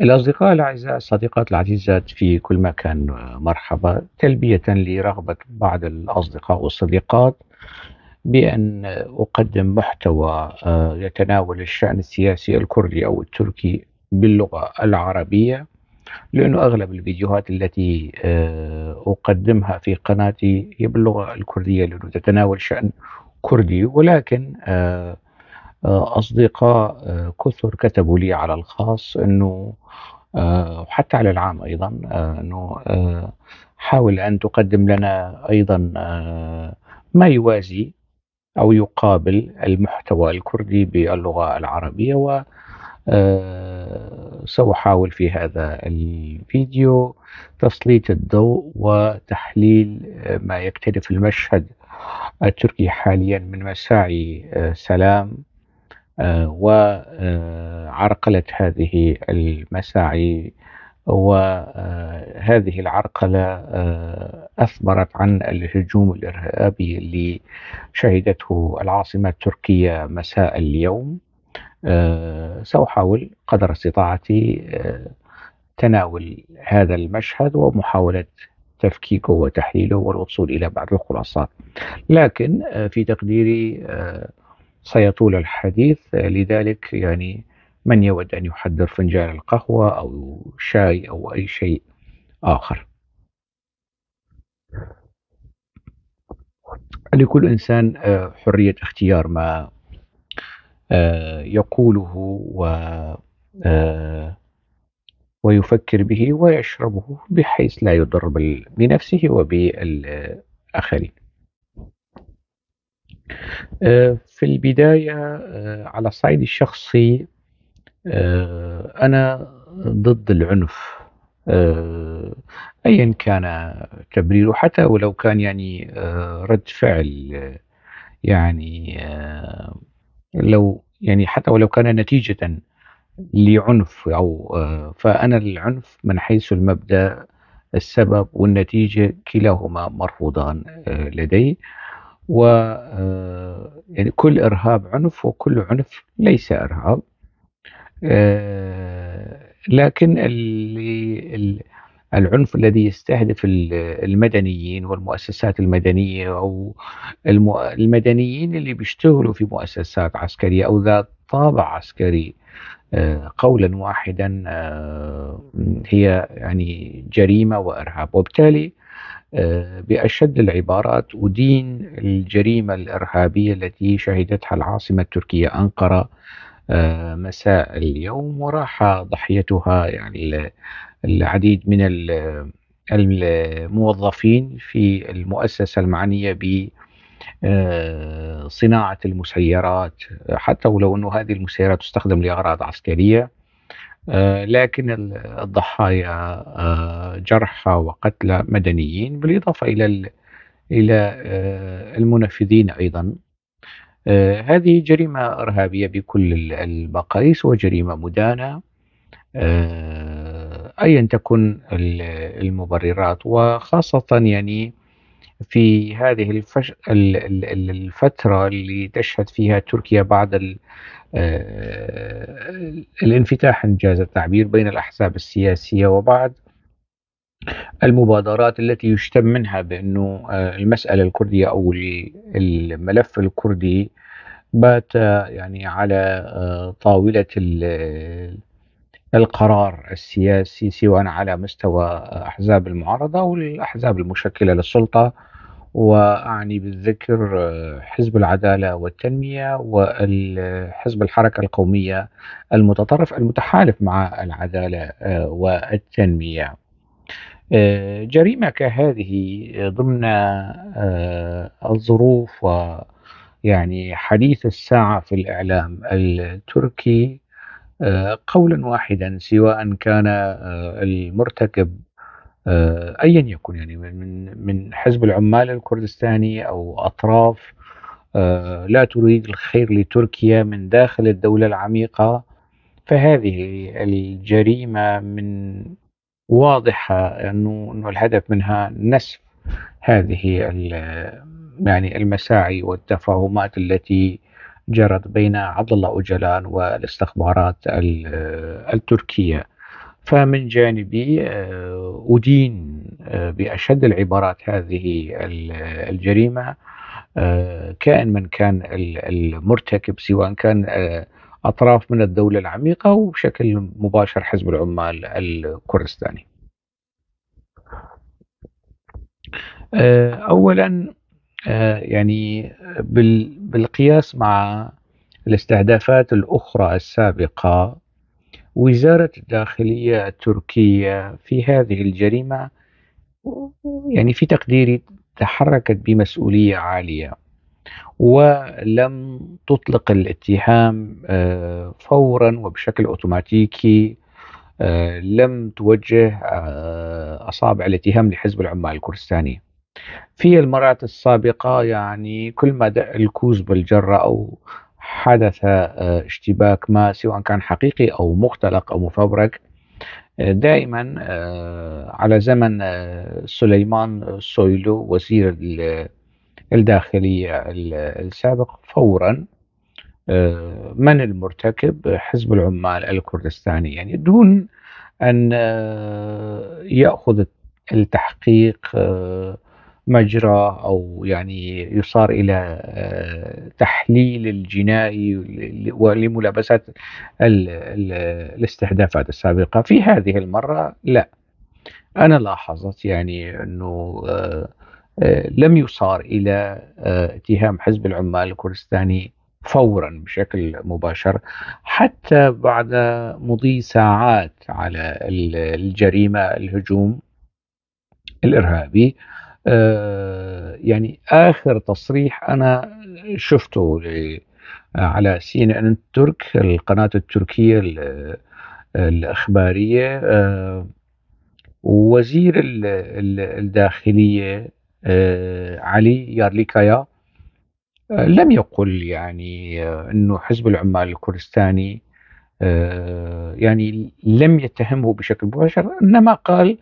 الأصدقاء الأعزاء الصديقات العزيزات في كل مكان مرحبا تلبية لرغبة بعض الأصدقاء والصديقات بأن أقدم محتوى آه، يتناول الشأن السياسي الكردي أو التركي باللغة العربية لأنه أغلب الفيديوهات التي آه، أقدمها في قناتي هي باللغة الكردية لأنه تتناول شأن كردي ولكن آه آه، أصدقاء آه، كثر كتبوا لي على الخاص أنه آه، وحتى على العام أيضا أنه حاول أن تقدم لنا أيضا ما يوازي أو يقابل المحتوى الكردي باللغة العربية و سأحاول في هذا الفيديو تسليط الضوء وتحليل ما يكتنف المشهد التركي حاليا من مساعي سلام وعرقلت آه، هذه المساعي وهذه آه، العرقلة آه، أثبرت عن الهجوم الإرهابي اللي شهدته العاصمة التركية مساء اليوم سأحاول قدر استطاعتي تناول هذا المشهد ومحاولة تفكيكه وتحليله والوصول إلى بعض الخلاصات لكن في تقديري سيطول الحديث لذلك يعني من يود أن يحضر فنجان القهوة أو شاي أو أي شيء آخر لكل إنسان آه، حرية اختيار ما آه، يقوله و آه، ويفكر به ويشربه بحيث لا يضر بنفسه وبالآخرين آه، في البداية آه، على الصعيد الشخصي آه، أنا ضد العنف أيا كان تبريره حتى ولو كان يعني رد فعل يعني لو يعني حتى ولو كان نتيجة لعنف أو فأنا العنف من حيث المبدأ السبب والنتيجة كلاهما مرفوضان لدي و آه، يعني كل إرهاب عنف وكل عنف ليس إرهاب آه، لكن العنف الذي يستهدف المدنيين والمؤسسات المدنية أو المدنيين اللي بيشتغلوا في مؤسسات عسكرية أو ذات طابع عسكري آه، قولا واحدا هي يعني جريمة وإرهاب وبالتالي آه، بأشد العبارات أدين الجريمة الإرهابية التي شهدتها العاصمة التركية أنقرة آه، مساء اليوم وراح ضحيتها يعني العديد من الموظفين في المؤسسة المعنية ب آه، صناعة المسيرات حتى ولو انه هذه المسيرات تستخدم لأغراض عسكرية آه، لكن الضحايا آه، جرحى وقتلى مدنيين بالإضافة إلى إلى آه، المنفذين أيضا هذه جريمة إرهابية بكل المقاييس وجريمة مدانة أيا تكن المبررات وخاصة يعني في هذه الفش... الفترة اللي تشهد فيها تركيا بعد ال... آه، الانفتاح إن جاز التعبير بين الأحزاب السياسية وبعد المبادرات التي يشتم منها بأنه آه، المسألة الكردية أو الملف الكردي بات يعني على آه، طاولة القرار السياسي سواء على مستوى أحزاب المعارضة أو الأحزاب المشكلة للسلطة واعني بالذكر آه، حزب العداله والتنميه وحزب الحركه القوميه المتطرف المتحالف مع العداله آه، والتنميه. آه، جريمه كهذه ضمن الظروف ويعني يعني حديث الساعه في الاعلام التركي قولا واحدا سواء كان المرتكب آه، ايا يكن يعني من من حزب العمال الكردستاني او اطراف آه، لا تريد الخير لتركيا من داخل الدوله العميقه فهذه الجريمه من واضحه انه انه الهدف منها نسف هذه يعني المساعي والتفاهمات التي جرت بين عبد الله اوجلان والاستخبارات التركيه فمن جانبي آه، أدين آه، بأشد العبارات هذه الجريمة آه، كائن من كان المرتكب سواء كان أطراف من الدولة العميقة وبشكل مباشر حزب العمال الكردستاني أولا يعني بالقياس مع الاستهدافات الأخرى السابقة وزارة الداخلية التركية في هذه الجريمة يعني في تقديري تحركت بمسؤولية عالية ولم تطلق الاتهام آه، فورا وبشكل اوتوماتيكي آه، لم توجه آه، اصابع الاتهام لحزب العمال الكردستاني في المرات السابقة يعني كل ما دق الكوز بالجرة أو حدث آه، اشتباك ما سواء كان حقيقي أو مختلق أو مفبرك آه، دائما آه، على زمن سليمان سويلو وزير الداخلية السابق فورا من المرتكب حزب العمال الكردستاني يعني دون أن يأخذ التحقيق مجرى او يعني يصار الى آه، تحليل الجنائي ولملابسات الاستهدافات السابقه في هذه المره لا انا لاحظت يعني انه آه، آه، لم يصار الى اتهام حزب العمال الكردستاني فورا بشكل مباشر حتى بعد مضي ساعات على الجريمه الهجوم الارهابي آه، يعني اخر تصريح انا شفته على سي ان ان ترك القناه التركيه الاخباريه آه، وزير الداخليه آه، علي يارليكايا لم يقل يعني انه حزب العمال الكردستاني يعني لم يتهمه بشكل مباشر انما قال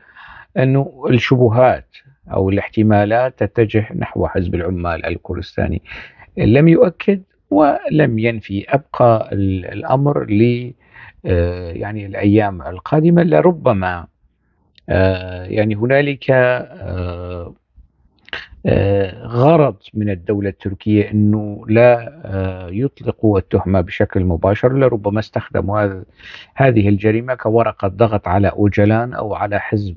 انه الشبهات أو الاحتمالات تتجه نحو حزب العمال الكردستاني لم يؤكد ولم ينفي أبقى الأمر ل آه، يعني الأيام القادمة لربما آه، يعني هنالك آه، غرض من الدولة التركية أنه لا يطلقوا التهمة بشكل مباشر لربما استخدموا هذه الجريمة كورقة ضغط على أوجلان أو على حزب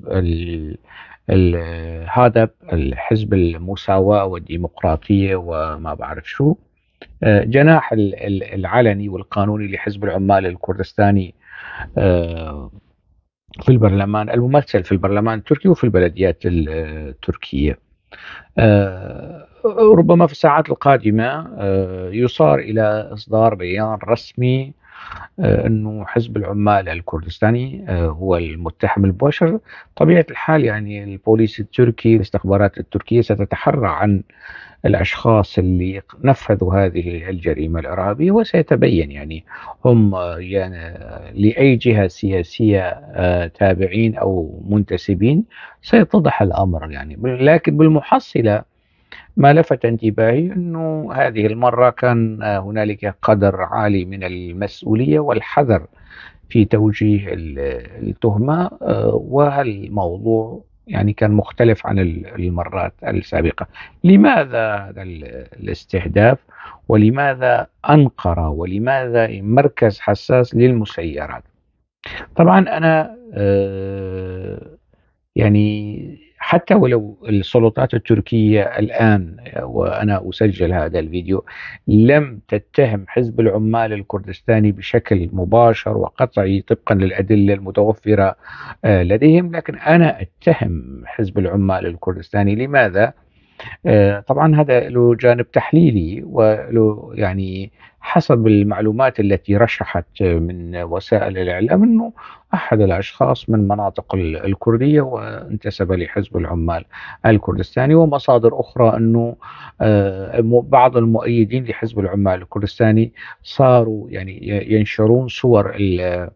هذا الحزب المساواة والديمقراطية وما بعرف شو آه، جناح العلني والقانوني لحزب العمال الكردستاني آه، في البرلمان الممثل في البرلمان التركي وفي البلديات التركية آه، ربما في الساعات القادمة يصار إلى إصدار بيان رسمي آه، انه حزب العمال الكردستاني آه، هو المتهم المباشر طبيعه الحال يعني البوليس التركي الاستخبارات التركيه ستتحرى عن الاشخاص اللي نفذوا هذه الجريمه الارهابيه وسيتبين يعني هم يعني لاي جهه سياسيه آه، تابعين او منتسبين سيتضح الامر يعني لكن بالمحصله ما لفت انتباهي انه هذه المره كان هنالك قدر عالي من المسؤوليه والحذر في توجيه التهمه آه، وهالموضوع يعني كان مختلف عن المرات السابقه. لماذا هذا الاستهداف ولماذا انقره ولماذا مركز حساس للمسيرات؟ طبعا انا آه، يعني حتى ولو السلطات التركية الآن وأنا أسجل هذا الفيديو لم تتهم حزب العمال الكردستاني بشكل مباشر وقطعي طبقا للأدلة المتوفرة آه، لديهم لكن أنا أتهم حزب العمال الكردستاني لماذا؟ آه، طبعا هذا له جانب تحليلي وله يعني حسب المعلومات التي رشحت من وسائل الإعلام أنه أحد الأشخاص من مناطق الكردية وانتسب لحزب العمال الكردستاني ومصادر أخرى أنه آه، بعض المؤيدين لحزب العمال الكردستاني صاروا يعني ينشرون صور ال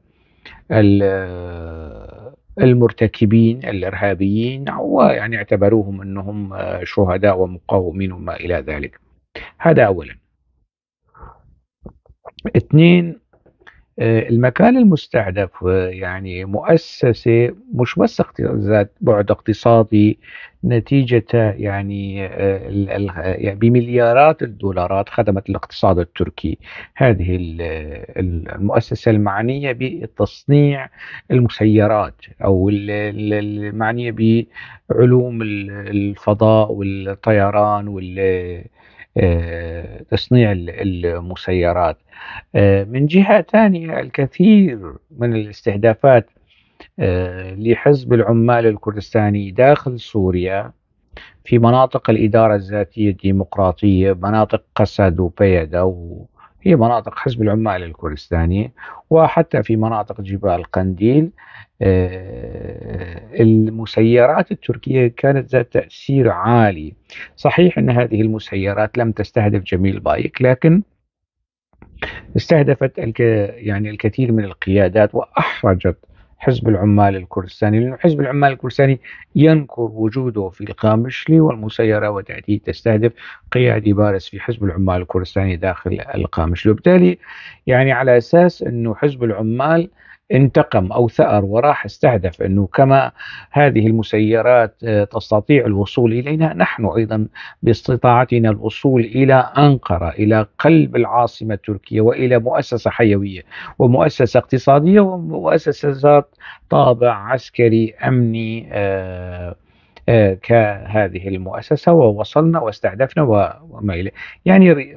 المرتكبين الارهابيين ويعني اعتبروهم انهم آه، شهداء ومقاومين وما الى ذلك. هذا اولا. اثنين آه، المكان المستهدف آه، يعني مؤسسة مش بس ذات بعد اقتصادي نتيجة يعني،, آه، يعني بمليارات الدولارات خدمت الاقتصاد التركي هذه المؤسسة المعنية بتصنيع المسيرات أو المعنية بعلوم الفضاء والطيران وال آه، تصنيع المسيرات آه، من جهة ثانية الكثير من الاستهدافات آه، لحزب العمال الكردستاني داخل سوريا في مناطق الإدارة الذاتية الديمقراطية مناطق قسد وبيدا في مناطق حزب العمال الكردستاني وحتى في مناطق جبال قنديل آه، المسيرات التركية كانت ذات تأثير عالي صحيح أن هذه المسيرات لم تستهدف جميل بايك لكن استهدفت الك... يعني الكثير من القيادات وأحرجت حزب العمال الكردستاني لأن حزب العمال الكردستاني ينكر وجوده في القامشلي والمسيرة وتأتي تستهدف قيادي بارز في حزب العمال الكردستاني داخل القامشلي وبالتالي يعني على أساس أنه حزب العمال انتقم أو ثأر وراح استهدف أنه كما هذه المسيرات آه، تستطيع الوصول إلينا نحن أيضا باستطاعتنا الوصول إلى أنقرة إلى قلب العاصمة التركية وإلى مؤسسة حيوية ومؤسسة اقتصادية ومؤسسة ذات طابع عسكري أمني آه، آه، كهذه المؤسسة ووصلنا واستهدفنا وما إلى يعني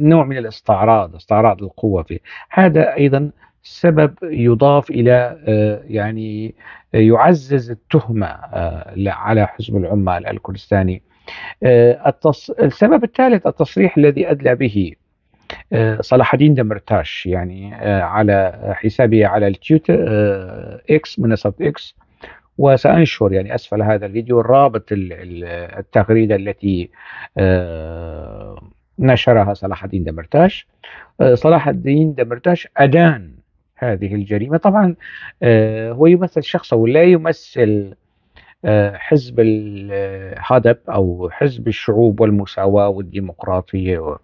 نوع من الاستعراض استعراض القوة فيه هذا أيضا سبب يضاف الى آه، يعني آه، يعزز التهمه آه، على حزب العمال الكردستاني. السبب الثالث التصريح الذي ادلى به صلاح الدين دمرتاش يعني على حسابي على التويتر اكس منصه اكس وسأنشر يعني أسفل هذا الفيديو رابط التغريدة التي نشرها صلاح الدين دمرتاش صلاح الدين دمرتاش أدان هذه الجريمة طبعا آه، هو يمثل شخصه ولا يمثل آه، حزب الهدب أو حزب الشعوب والمساواة والديمقراطية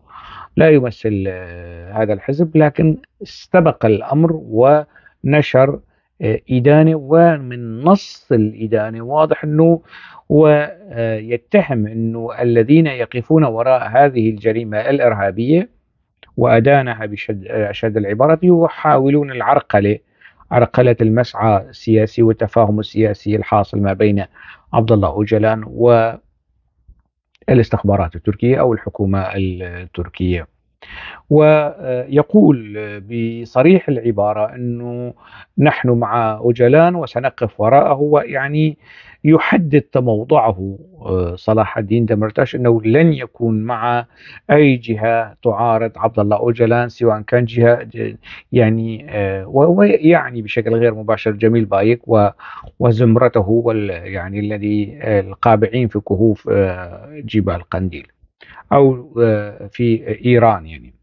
لا يمثل آه، هذا الحزب لكن استبق الأمر ونشر إدانة ومن نص الإدانة واضح أنه ويتهم أنه الذين يقفون وراء هذه الجريمة الإرهابية وأدانها بشد العبارة يحاولون العرقلة عرقلة المسعى السياسي والتفاهم السياسي الحاصل ما بين عبد الله أوجلان و الاستخبارات التركية أو الحكومة التركية ويقول بصريح العبارة أنه نحن مع أوجلان وسنقف وراءه ويعني يحدد تموضعه صلاح الدين دمرتاش انه لن يكون مع اي جهه تعارض عبد الله اوجلان سواء كان جهه يعني آه، ويعني بشكل غير مباشر جميل بايك وزمرته وال يعني الذي آه، القابعين في كهوف آه، جبال قنديل او في ايران يعني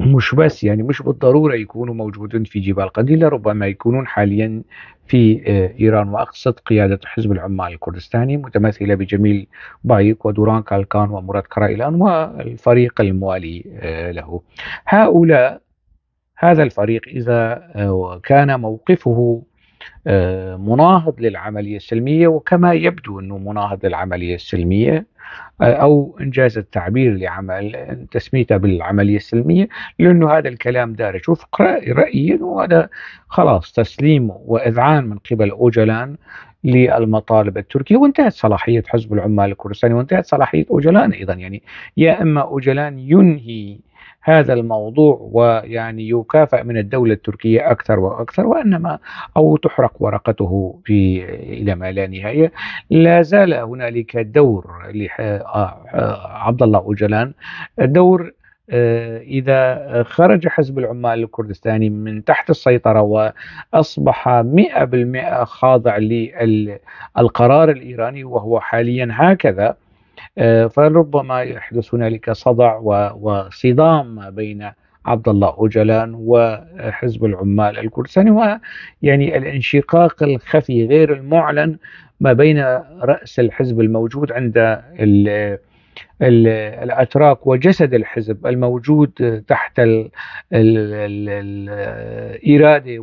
مش بس يعني مش بالضرورة يكونوا موجودين في جبال قليلة ربما يكونون حاليا في آه، إيران وأقصد قيادة حزب العمال الكردستاني متمثلة بجميل بايك ودوران كالكان ومراد كرايلان والفريق الموالي آه، له هؤلاء هذا الفريق إذا آه، كان موقفه آه، مناهض للعملية السلمية وكما يبدو أنه مناهض للعملية السلمية آه، أو إنجاز التعبير لعمل تسميته بالعملية السلمية لأنه هذا الكلام دارج وفق رأيي أنه هذا خلاص تسليم وإذعان من قبل أوجلان للمطالب التركية وانتهت صلاحية حزب العمال الكردستاني وانتهت صلاحية أوجلان أيضا يعني يا إما أوجلان ينهي هذا الموضوع ويعني يكافئ من الدولة التركية أكثر وأكثر وإنما أو تحرق ورقته في إلى ما لا نهاية لا زال هنالك دور آه، عبد الله أوجلان دور آه، إذا خرج حزب العمال الكردستاني من تحت السيطرة وأصبح 100% خاضع للقرار الإيراني وهو حاليا هكذا آه، فربما يحدث هنالك صدع وصدام بين عبد الله أوجلان وحزب العمال الكردستاني ويعني الانشقاق الخفي غير المعلن ما بين رأس الحزب الموجود عند ال الاتراك وجسد الحزب الموجود تحت الـ الـ الـ الاراده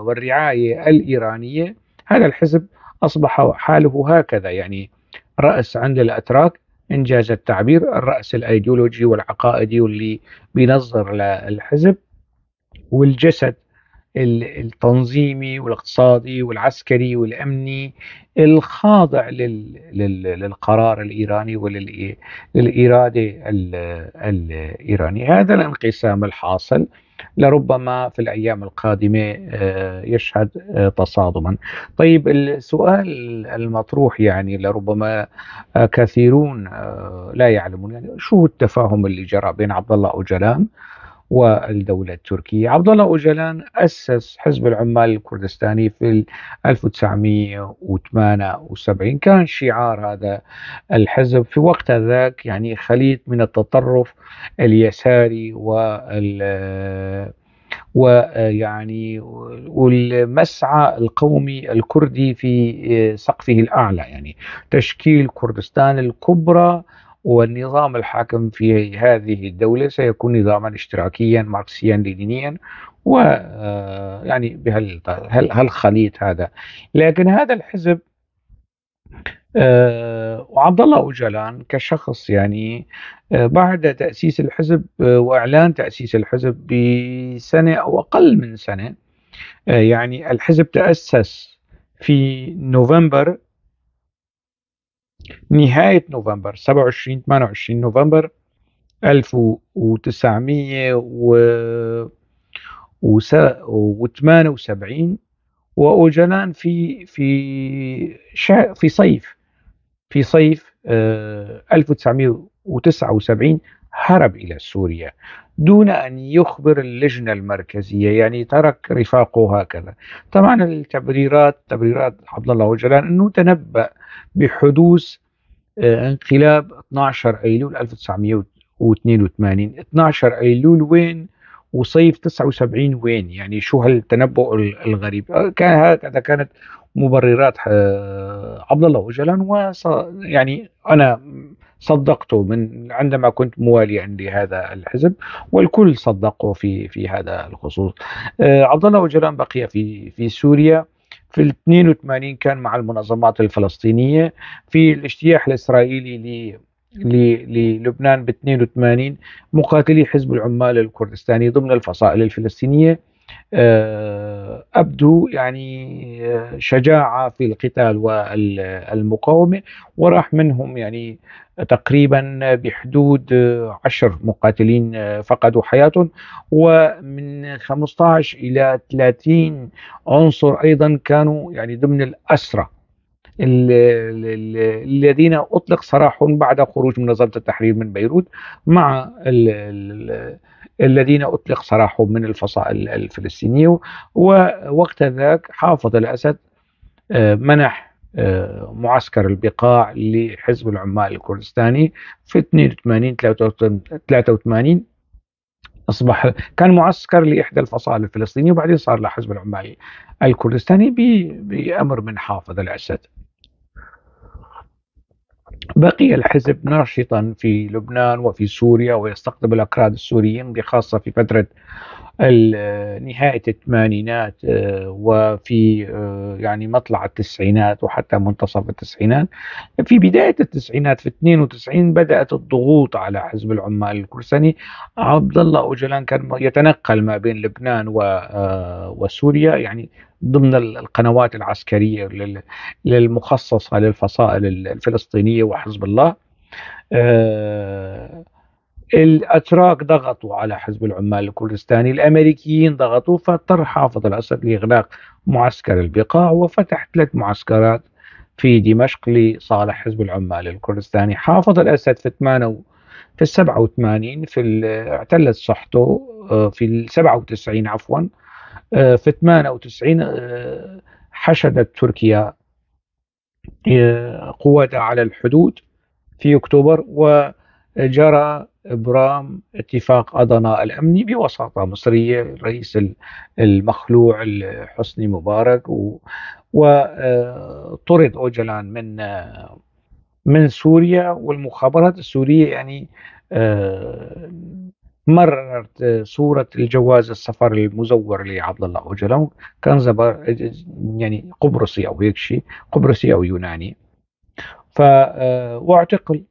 والرعايه الايرانيه هذا الحزب اصبح حاله هكذا يعني راس عند الاتراك انجاز التعبير الرأس الأيديولوجي والعقائدي واللي بينظر للحزب والجسد التنظيمي والاقتصادي والعسكري والامني الخاضع للقرار الايراني وللاراده الايرانيه هذا الانقسام الحاصل لربما في الأيام القادمة آه، يشهد آه، تصادما طيب السؤال المطروح يعني لربما آه، كثيرون لا يعلمون يعني شو التفاهم اللي جرى بين عبد الله أوجلان والدولة التركية عبد الله أوجلان أسس حزب العمال الكردستاني في 1978 كان شعار هذا الحزب في وقت ذاك يعني خليط من التطرف اليساري وال ويعني والمسعى القومي الكردي في سقفه الاعلى يعني تشكيل كردستان الكبرى والنظام الحاكم في هذه الدولة سيكون نظاما اشتراكيا ماركسيا لينينيا و آه، يعني بهالخليط هذا لكن هذا الحزب وعبد آه، الله أوجلان كشخص يعني آه، بعد تأسيس الحزب وإعلان تأسيس الحزب بسنة أو أقل من سنة يعني الحزب تأسس في نوفمبر نهاية نوفمبر 27 28 نوفمبر 1978 وأوجلان في في في صيف في صيف 1979 آه، هرب إلى سوريا دون أن يخبر اللجنة المركزية يعني ترك رفاقه هكذا طبعا التبريرات تبريرات عبد الله أوجلان أنه تنبأ بحدوث آه، انقلاب 12 ايلول 1982 12 ايلول وين وصيف 79 وين يعني شو هالتنبؤ الغريب آه، كان هكذا كانت مبررات آه، عبد الله اوجلان و يعني انا صدقته من عندما كنت مواليا لهذا الحزب والكل صدقه في في هذا الخصوص عبد الله اوجلان بقي في في سوريا في ال 82 كان مع المنظمات الفلسطينية في الاجتياح الإسرائيلي للبنان ب 82 مقاتلي حزب العمال الكردستاني ضمن الفصائل الفلسطينية آه، أبدوا يعني آه، شجاعة في القتال والمقاومة وراح منهم يعني تقريبا بحدود عشر مقاتلين آه، فقدوا حياتهم ومن 15 إلى 30 عنصر أيضا كانوا يعني ضمن الأسرى الذين أطلق سراحهم بعد خروج منظمة التحرير من بيروت مع الذين أطلق سراحهم من الفصائل الفلسطينية ووقت ذاك حافظ الأسد آه، منح آه، معسكر البقاع لحزب العمال الكردستاني في 82 83 اصبح كان معسكر لاحدى الفصائل الفلسطينيه وبعدين صار لحزب العمال الكردستاني بامر من حافظ الاسد بقي الحزب ناشطا في لبنان وفي سوريا ويستقطب الأكراد السوريين بخاصة في فترة نهاية الثمانينات آه، وفي آه، يعني مطلع التسعينات وحتى منتصف التسعينات في بداية التسعينات في 92 بدأت الضغوط على حزب العمال الكرساني عبد الله أوجلان كان يتنقل ما بين لبنان آه، وسوريا يعني ضمن القنوات العسكرية المخصصة للفصائل الفلسطينية وحزب الله الاتراك ضغطوا على حزب العمال الكردستاني الامريكيين ضغطوا فاضطر حافظ الاسد لاغلاق معسكر البقاع وفتح ثلاث معسكرات في دمشق لصالح حزب العمال الكردستاني حافظ الاسد في 8 في ال 87 في اعتلت صحته آه، في ال 97 عفوا آه، في 98 آه، حشدت تركيا قواتها على الحدود في اكتوبر وجرى ابرام اتفاق اضنا الامني بوساطه مصريه الرئيس المخلوع حسني مبارك وطرد آه، اوجلان من آه، من سوريا والمخابرات السوريه يعني آه، مررت صورة الجواز السفر المزور لعبد الله أوجلان كان زبر يعني قبرصي أو هيك شيء قبرصي أو يوناني ف واعتقل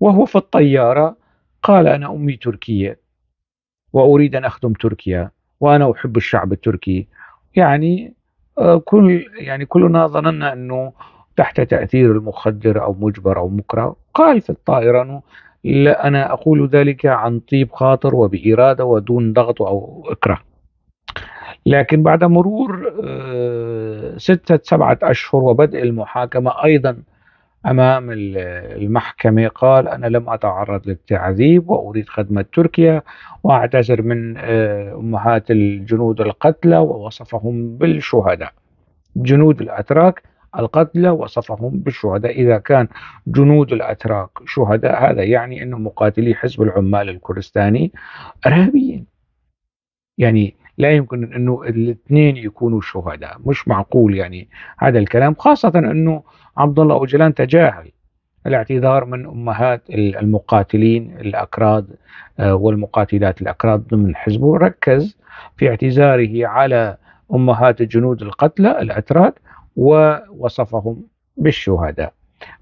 وهو في الطيارة قال أنا أمي تركية وأريد أن أخدم تركيا وأنا أحب الشعب التركي يعني آه، كل يعني كلنا ظننا أنه تحت تأثير المخدر أو مجبر أو مكره قال في الطائرة أنه لا أنا أقول ذلك عن طيب خاطر وبإرادة ودون ضغط أو إكره لكن بعد مرور آه، ستة سبعة أشهر وبدء المحاكمة أيضا امام المحكمه قال انا لم اتعرض للتعذيب واريد خدمه تركيا واعتذر من آه، امهات الجنود القتلى ووصفهم بالشهداء. جنود الاتراك القتلى وصفهم بالشهداء اذا كان جنود الاتراك شهداء هذا يعني انه مقاتلي حزب العمال الكردستاني ارهابيين. يعني لا يمكن انه الاثنين يكونوا شهداء، مش معقول يعني هذا الكلام خاصه انه عبد الله أوجلان تجاهل الاعتذار من أمهات المقاتلين الأكراد آه، والمقاتلات الأكراد ضمن حزبه ركز في اعتذاره على أمهات الجنود القتلى الأتراك ووصفهم بالشهداء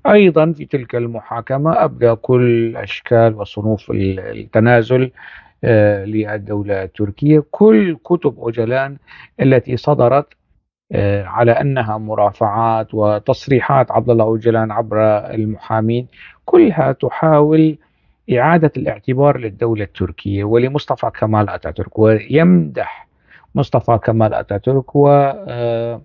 أيضا في تلك المحاكمة أبدى كل أشكال وصنوف التنازل آه، للدولة التركية كل كتب أوجلان التي صدرت آه، على انها مرافعات وتصريحات عبد الله اوجلان عبر المحامين كلها تحاول اعاده الاعتبار للدوله التركيه ولمصطفى كمال اتاتورك ويمدح مصطفى كمال اتاتورك و آه،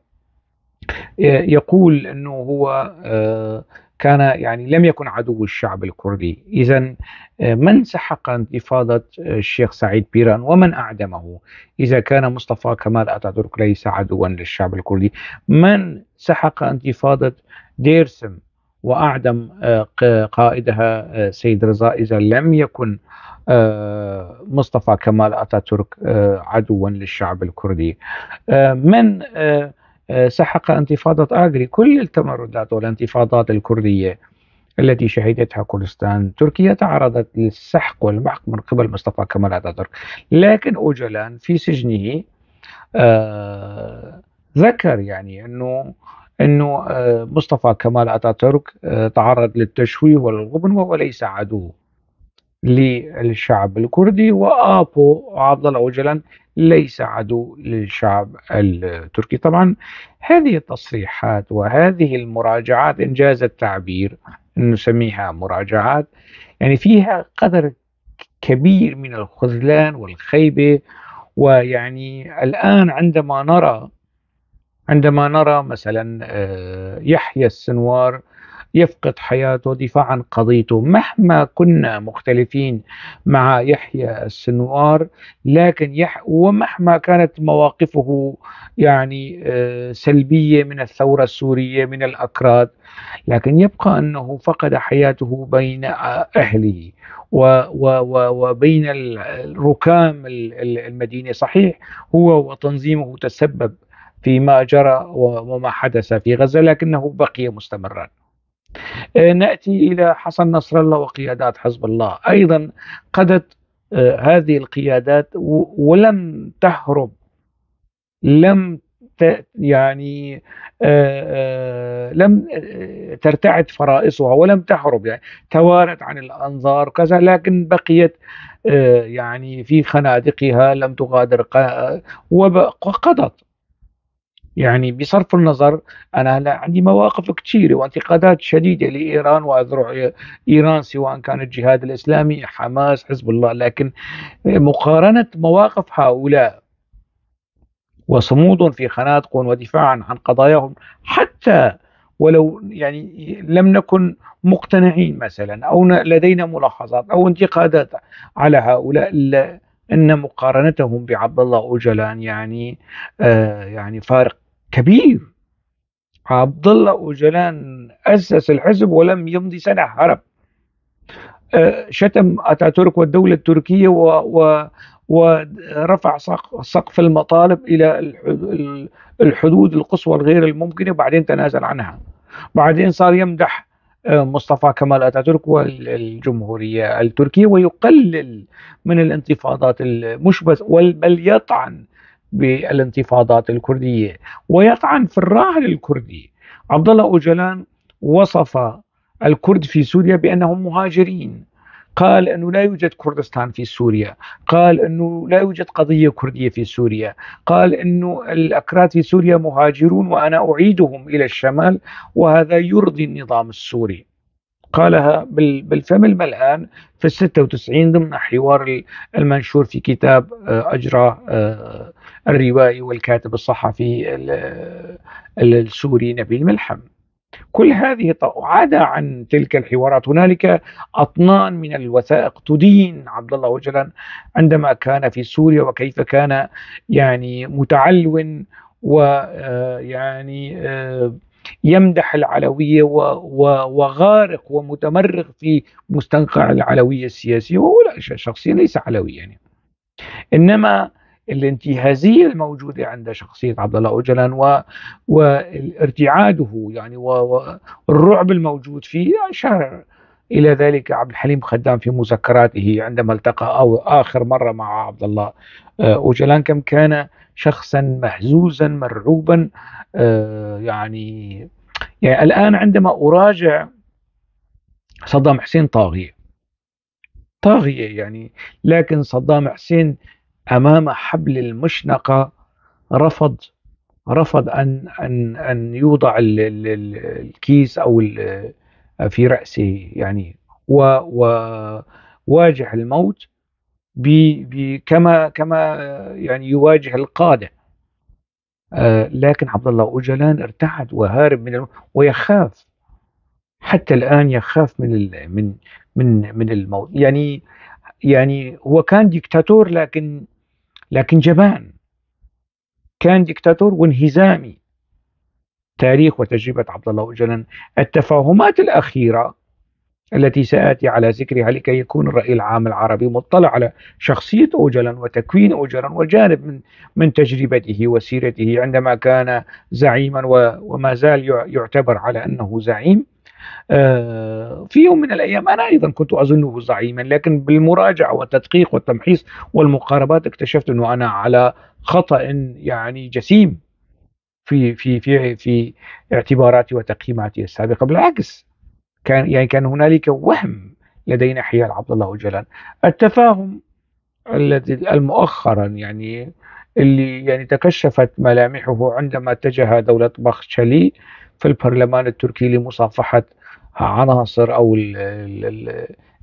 يقول انه هو آه، كان يعني لم يكن عدو الشعب الكردي إذا آه، من سحق انتفاضة آه، الشيخ سعيد بيران ومن أعدمه إذا كان مصطفى كمال أتاتورك ليس عدوا للشعب الكردي من سحق انتفاضة ديرسم وأعدم آه، قائدها سيد رضا إذا لم يكن مصطفى كمال أتاتورك عدوا للشعب الكردي من آه، سحق انتفاضة آجري كل التمردات والانتفاضات الكردية التي شهدتها كردستان تركيا تعرضت للسحق والمحق من قبل مصطفى كمال اتاتورك لكن اوجلان في سجنه آه، ذكر يعني انه انه آه، مصطفى كمال اتاتورك تعرض للتشويه والغبن وهو ليس عدوه للشعب الكردي وابو الله وجلا ليس عدو للشعب التركي طبعا هذه التصريحات وهذه المراجعات ان جاز التعبير نسميها مراجعات يعني فيها قدر كبير من الخذلان والخيبه ويعني الان عندما نرى عندما نرى مثلا آه، يحيى السنوار يفقد حياته دفاعا عن قضيته مهما كنا مختلفين مع يحيى السنوار لكن يح ومهما كانت مواقفه يعني آه، سلبية من الثورة السورية من الأكراد لكن يبقى أنه فقد حياته بين أهله وبين الركام المدينة صحيح هو وتنظيمه تسبب فيما جرى وما حدث في غزة لكنه بقي مستمرا آه، ناتي الى حسن نصر الله وقيادات حزب الله ايضا قدت آه، هذه القيادات ولم تهرب لم يعني آه، لم ترتعد فرائصها ولم تهرب يعني توارت عن الانظار كذا لكن بقيت يعني في خنادقها لم تغادر وقضت يعني بصرف النظر انا هلا عندي مواقف كثيره وانتقادات شديده لايران واذرع ايران سواء كان الجهاد الاسلامي حماس حزب الله لكن مقارنه مواقف هؤلاء وصمود في خنادقهم ودفاعا عن قضاياهم حتى ولو يعني لم نكن مقتنعين مثلا او لدينا ملاحظات او انتقادات على هؤلاء ان مقارنتهم بعبد الله اوجلان يعني آه يعني فارق كبير عبد الله اوجلان اسس الحزب ولم يمضي سنه هرب آه، شتم اتاتورك والدوله التركيه و, و ورفع سقف المطالب الى الحدود القصوى الغير الممكنه وبعدين تنازل عنها بعدين صار يمدح آه، مصطفى كمال اتاتورك والجمهوريه التركيه ويقلل من الانتفاضات مش بس بل يطعن بالانتفاضات الكرديه ويطعن في الراهن الكردي عبد الله اوجلان وصف الكرد في سوريا بانهم مهاجرين قال انه لا يوجد كردستان في سوريا، قال انه لا يوجد قضيه كرديه في سوريا، قال انه الاكراد في سوريا مهاجرون وانا اعيدهم الى الشمال وهذا يرضي النظام السوري. قالها بالفم الملآن في 96 ضمن حوار المنشور في كتاب آه، اجراه آه، الروائي والكاتب الصحفي السوري نبيل ملحم كل هذه عدا عن تلك الحوارات هنالك أطنان من الوثائق تدين عبد الله أوجلا عندما كان في سوريا وكيف كان يعني متعلو ويعني آه، آه، يمدح العلوية وغارق ومتمرغ في مستنقع العلوية السياسية وهو شخصيا ليس علوي يعني إنما الانتهازيه الموجوده عند شخصيه عبد الله اوجلان و... وارتعاده يعني والرعب الموجود فيه اشار الى ذلك عبد الحليم خدام في مذكراته عندما التقى أو اخر مره مع عبد الله آه، اوجلان كم كان شخصا مهزوزا مرعوبا آه، يعني يعني الان عندما اراجع صدام حسين طاغيه طاغيه يعني لكن صدام حسين امام حبل المشنقه رفض رفض ان ان ان يوضع الكيس او في راسه يعني وواجه الموت كما كما يعني يواجه القاده آه، لكن عبد الله اوجلان ارتعد وهارب من الموت ويخاف حتى الآن يخاف من من من من الموت يعني يعني هو كان ديكتاتور لكن لكن جبان كان ديكتاتور وانهزامي تاريخ وتجربة عبد الله أوجلن التفاهمات الأخيرة التي سآتي على ذكرها لكي يكون الرأي العام العربي مطلع على شخصية أوجلا وتكوين أوجلا وجانب من من تجربته وسيرته عندما كان زعيما وما زال يعتبر على أنه زعيم آه، في يوم من الايام انا ايضا كنت اظنه زعيما لكن بالمراجعه والتدقيق والتمحيص والمقاربات اكتشفت انه انا على خطا يعني جسيم في في في في اعتباراتي وتقييماتي السابقه بالعكس كان يعني كان هنالك وهم لدينا حيال عبد الله جلال التفاهم الذي المؤخرا يعني اللي يعني تكشفت ملامحه عندما اتجه دولة بخشلي في البرلمان التركي لمصافحة عناصر أو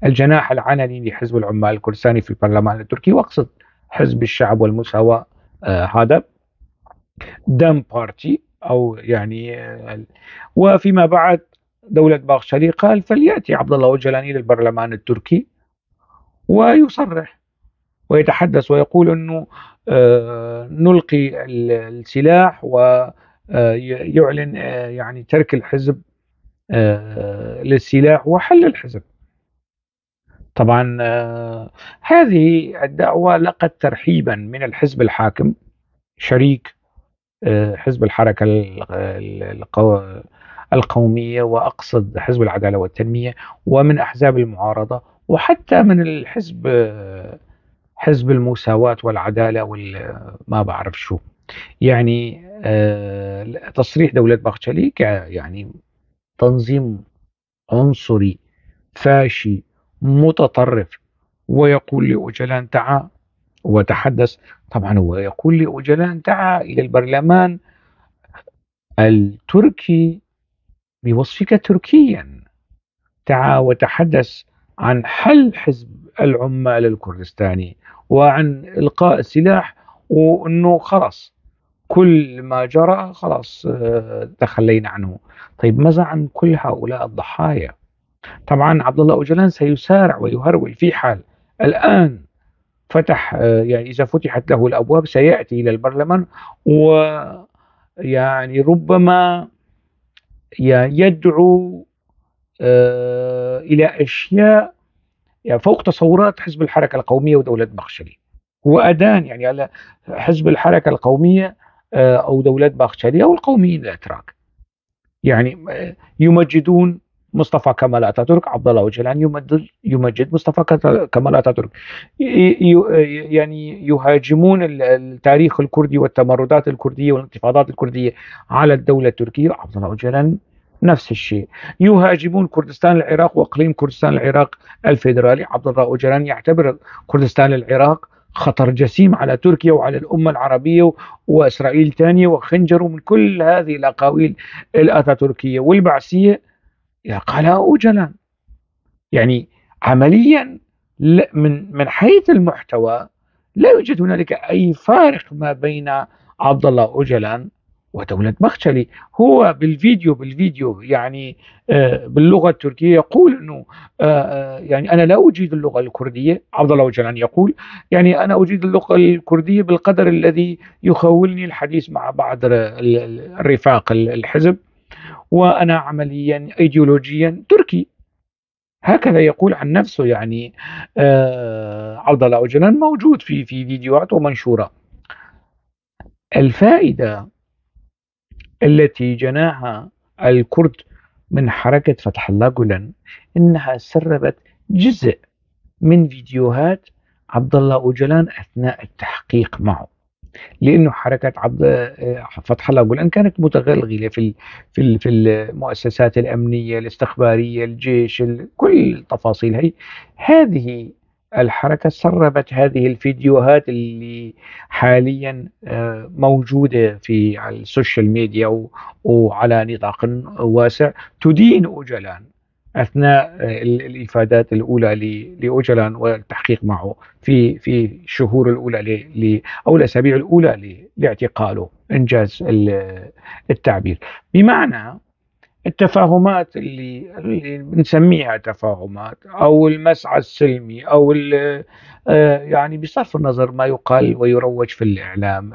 الجناح العلني لحزب العمال الكردستاني في البرلمان التركي واقصد حزب الشعب والمساواة آه، هذا دم بارتي أو يعني آه، وفيما بعد دولة باخشري قال فليأتي عبد الله وجلاني للبرلمان التركي ويصرح ويتحدث ويقول أنه آه، نلقي السلاح و آه، يعلن آه، يعني ترك الحزب آه، للسلاح وحل الحزب طبعا هذه الدعوة لقت ترحيبا من الحزب الحاكم شريك حزب الحركة القومية وأقصد حزب العدالة والتنمية ومن أحزاب المعارضة وحتى من الحزب حزب المساواة والعدالة وما بعرف شو يعني آه، تصريح دولة باخشالي يعني تنظيم عنصري فاشي متطرف ويقول لأوجلان تعا وتحدث طبعا هو يقول لأوجلان تعا إلى البرلمان التركي بوصفك تركيا تعا وتحدث عن حل حزب العمال الكردستاني وعن إلقاء السلاح وأنه خلاص كل ما جرى خلاص آه، تخلينا عنه طيب ماذا عن كل هؤلاء الضحايا طبعا عبد الله أوجلان سيسارع ويهرول في حال الآن فتح آه، يعني إذا فتحت له الأبواب سيأتي إلى البرلمان ويعني ربما يعني يدعو آه، إلى أشياء يعني فوق تصورات حزب الحركة القومية ودولة بخشلي هو أدان يعني على حزب الحركة القومية آه، أو دولة باختشالي أو القوميين الأتراك يعني آه، يمجدون مصطفى كمال اتاتورك عبد الله اوجلان يمجد يمجد مصطفى كمال اتاتورك يعني يهاجمون التاريخ الكردي والتمردات الكرديه والانتفاضات الكرديه على الدوله التركيه عبد الله اوجلان نفس الشيء يهاجمون كردستان العراق واقليم كردستان العراق الفيدرالي عبد الله اوجلان يعتبر كردستان العراق خطر جسيم على تركيا وعلى الأمة العربية وإسرائيل ثانية وخنجر ومن كل هذه الأقاويل الأتاتركية والبعثية يقالها أوجلا يعني عمليا من من حيث المحتوى لا يوجد هنالك أي فارق ما بين عبد الله أوجلان ودولة بختلي هو بالفيديو بالفيديو يعني آه، باللغة التركية يقول أنه آه، آه، يعني أنا لا أجيد اللغة الكردية عبد الله أوجلان يقول يعني أنا أجيد اللغة الكردية بالقدر الذي يخولني الحديث مع بعض الرفاق الحزب وأنا عمليا أيديولوجيا تركي هكذا يقول عن نفسه يعني عبد الله أوجلان موجود في في فيديوهات ومنشورة الفائدة التي جناها الكرد من حركة فتح الله جولان إنها سربت جزء من فيديوهات عبد الله أوجلان أثناء التحقيق معه لأنه حركة عبد فتح الله جولان كانت متغلغلة في في في المؤسسات الأمنية الاستخبارية الجيش كل التفاصيل هي هذه الحركة سربت هذه الفيديوهات اللي حاليا آه، موجودة في السوشيال ميديا وعلى نطاق واسع تدين أجلان اثناء آه، الافادات الاولى لاوجلان والتحقيق معه في في الشهور الاولى ل او الاسابيع الاولى لاعتقاله انجاز التعبير بمعنى التفاهمات اللي, اللي بنسميها تفاهمات او المسعى السلمي او آه، يعني بصرف النظر ما يقال ويروج في الاعلام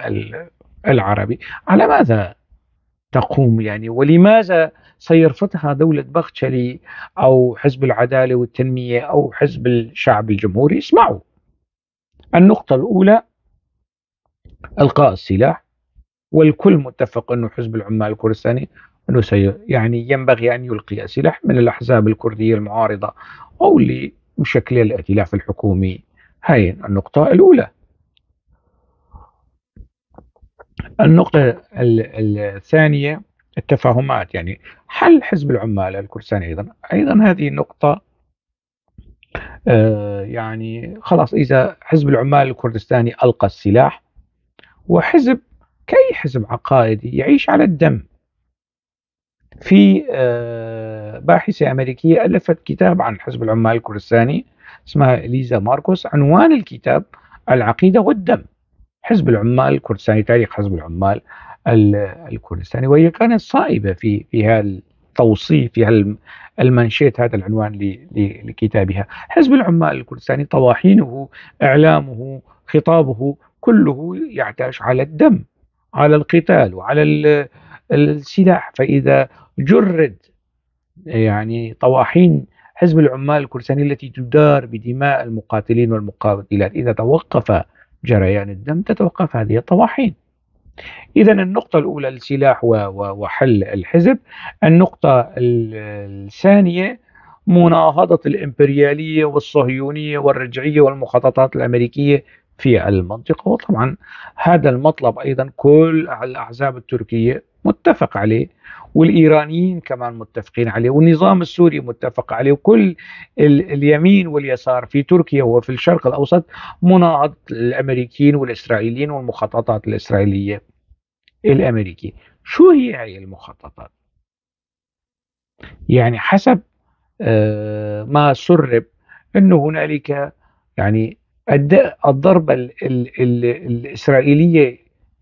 العربي على ماذا تقوم يعني ولماذا سيرفضها دولة بختشلي أو حزب العدالة والتنمية أو حزب الشعب الجمهوري اسمعوا النقطة الأولى إلقاء السلاح والكل متفق أنه حزب العمال الكردستاني أنه سي يعني ينبغي أن يلقي سلاح من الأحزاب الكردية المعارضة أو لمشكلة الائتلاف الحكومي هاي النقطة الأولى النقطة الثانية التفاهمات يعني حل حزب العمال الكرساني أيضا أيضا هذه نقطة آه يعني خلاص إذا حزب العمال الكردستاني ألقى السلاح وحزب كأي حزب عقائدي يعيش على الدم في آه، باحثة أمريكية ألفت كتاب عن حزب العمال الكردستاني اسمها إليزا ماركوس عنوان الكتاب العقيدة والدم حزب العمال الكردستاني تاريخ حزب العمال الكردستاني وهي كانت صائبة في في هالتوصيف في المنشيت هذا العنوان لكتابها حزب العمال الكردستاني طواحينه إعلامه خطابه كله يعتاش على الدم على القتال وعلى السلاح فإذا جرد يعني طواحين حزب العمال الكرساني التي تدار بدماء المقاتلين والمقاتلات إذا توقف جريان الدم تتوقف هذه الطواحين إذا النقطة الأولى السلاح وحل الحزب النقطة الثانية مناهضة الإمبريالية والصهيونية والرجعية والمخططات الأمريكية في المنطقة وطبعا هذا المطلب أيضا كل الأحزاب التركية متفق عليه والايرانيين كمان متفقين عليه والنظام السوري متفق عليه وكل اليمين واليسار في تركيا وفي الشرق الاوسط مناهض الامريكيين والاسرائيليين والمخططات الاسرائيليه الامريكيه شو هي هي المخططات يعني حسب آه، ما سرب انه هنالك يعني الضربه الاسرائيليه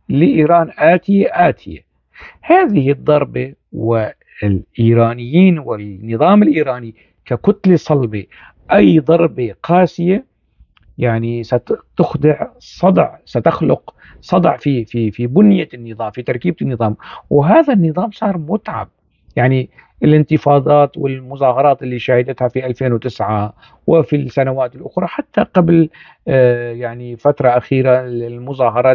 لايران اتيه اتيه هذه الضربة والإيرانيين والنظام الإيراني ككتلة صلبة أي ضربة قاسية يعني ستخدع صدع ستخلق صدع في في في بنية النظام في تركيبة النظام وهذا النظام صار متعب يعني الانتفاضات والمظاهرات اللي شهدتها في 2009 وفي السنوات الاخرى حتى قبل آه، يعني فتره اخيره المظاهره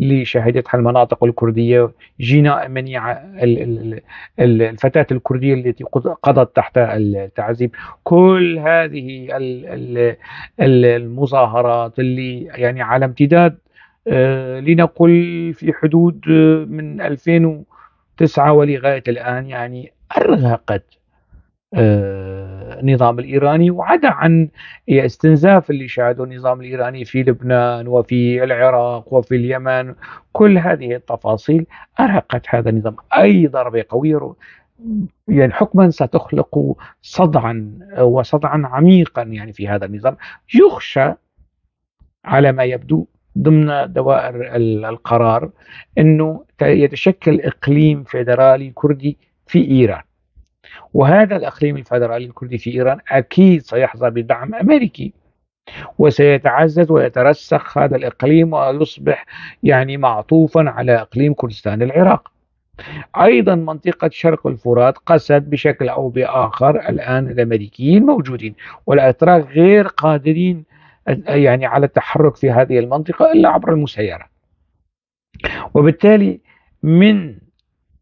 اللي شهدتها المناطق الكرديه جناء منيع الفتاه الكرديه التي قضت تحت التعذيب كل هذه المظاهرات اللي يعني على امتداد آه، لنقل في حدود آه، من 2009 ولغاية الآن يعني أرهقت النظام آه، الإيراني وعدا عن استنزاف اللي شاهده النظام الإيراني في لبنان وفي العراق وفي اليمن كل هذه التفاصيل أرهقت هذا النظام أي ضربة قوية يعني حكما ستخلق صدعا وصدعا عميقا يعني في هذا النظام يخشى على ما يبدو ضمن دوائر القرار انه يتشكل اقليم فيدرالي كردي في إيران وهذا الإقليم الفدرالي الكردي في إيران أكيد سيحظى بدعم أمريكي وسيتعزز ويترسخ هذا الإقليم ويصبح يعني معطوفا على إقليم كردستان العراق أيضا منطقة شرق الفرات قسد بشكل أو بآخر الآن الأمريكيين موجودين والأتراك غير قادرين يعني على التحرك في هذه المنطقة إلا عبر المسيرة وبالتالي من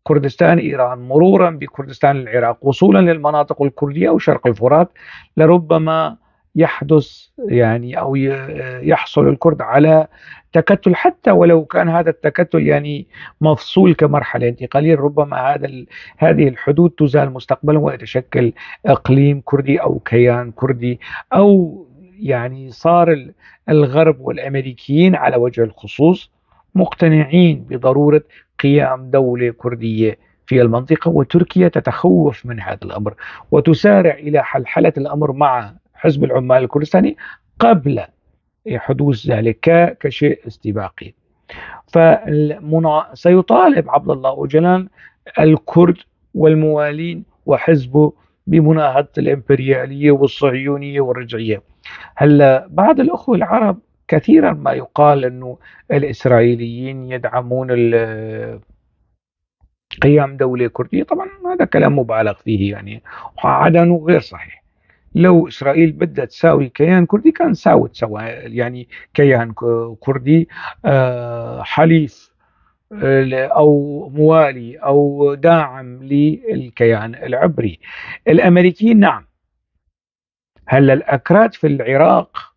كردستان إيران مرورا بكردستان العراق وصولا للمناطق الكردية أو شرق الفرات لربما يحدث يعني أو يحصل الكرد على تكتل حتى ولو كان هذا التكتل يعني مفصول كمرحلة انتقالية ربما هذا هذه الحدود تزال مستقبلا ويتشكل إقليم كردي أو كيان كردي أو يعني صار الغرب والامريكيين على وجه الخصوص مقتنعين بضرورة قيام دولة كردية في المنطقة وتركيا تتخوف من هذا الأمر وتسارع إلى حلحلة الأمر مع حزب العمال الكردستاني قبل حدوث ذلك كشيء استباقي سيطالب عبد الله أوجلان الكرد والموالين وحزبه بمناهضة الإمبريالية والصهيونية والرجعية هلا بعض الأخوة العرب كثيرا ما يقال انه الاسرائيليين يدعمون قيام دولة كردية طبعا هذا كلام مبالغ فيه يعني وعدنه غير صحيح لو إسرائيل بدها تساوي كيان كردي كان ساوت سوا يعني كيان كردي آه، حليف أو موالي أو داعم للكيان العبري الأمريكيين نعم هلا الأكراد في العراق